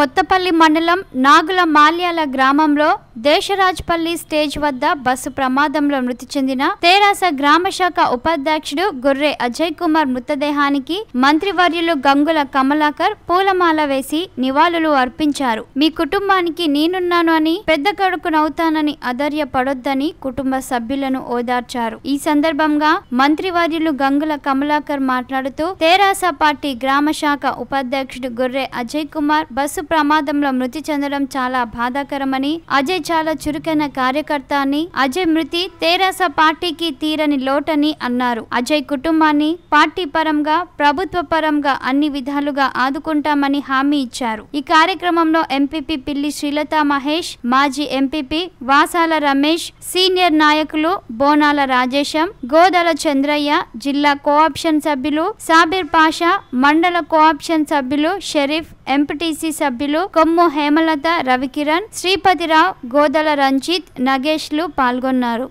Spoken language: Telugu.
కొత్తపల్లి మండలం నాగుల మాల్యాల గ్రామంలో దేశరాజ్పల్లి స్టేజ్ వద్ద బస్సు ప్రమాదంలో మృతి చెందిన తేరాస శాఖ ఉపాధ్యక్షుడు గొర్రె అజయ్ కుమార్ మృతదేహానికి మంత్రివర్యులు గంగుల కమలాకర్ పూలమాల వేసి నివాళులు అర్పించారు మీ కుటుంబానికి నేనున్నాను అని పెద్ద కడుకునవుతానని అదర్య పడొద్దని కుటుంబ సభ్యులను ఓదార్చారు ఈ సందర్భంగా మంత్రివర్యులు గంగుల కమలాకర్ మాట్లాడుతూ తేరాస పార్టీ గ్రామ శాఖ ఉపాధ్యక్షుడు గొర్రె అజయ్ కుమార్ బస్సు ప్రమాదంలో మృతి చెందడం చాలా బాధాకరమని అజయ్ చాలా చురుకైన కార్యకర్త అని అజయ్ మృతి తెరాస పార్టీకి తీరని లోటని అన్నారు అజయ్ కుటుంబాన్ని పార్టీ పరంగా ప్రభుత్వ పరంగా అన్ని విధాలుగా ఆదుకుంటామని హామీ ఇచ్చారు ఈ కార్యక్రమంలో ఎంపీపీ పిల్లి శ్రీలత మహేష్ మాజీ ఎంపీపీ వాసాల రమేష్ సీనియర్ నాయకులు బోనాల రాజేశం గోదల చంద్రయ్య జిల్లా కోఆప్షన్ సభ్యులు సాబిర్ పాషా మండల కోఆప్షన్ సభ్యులు షరీఫ్ ఎంపీటీసీ సభ్యులు సభ్యులు కొమ్ము హేమలత రవికిరణ్ శ్రీపతిరావు గోదల రంజిత్ నగేష్లు పాల్గొన్నారు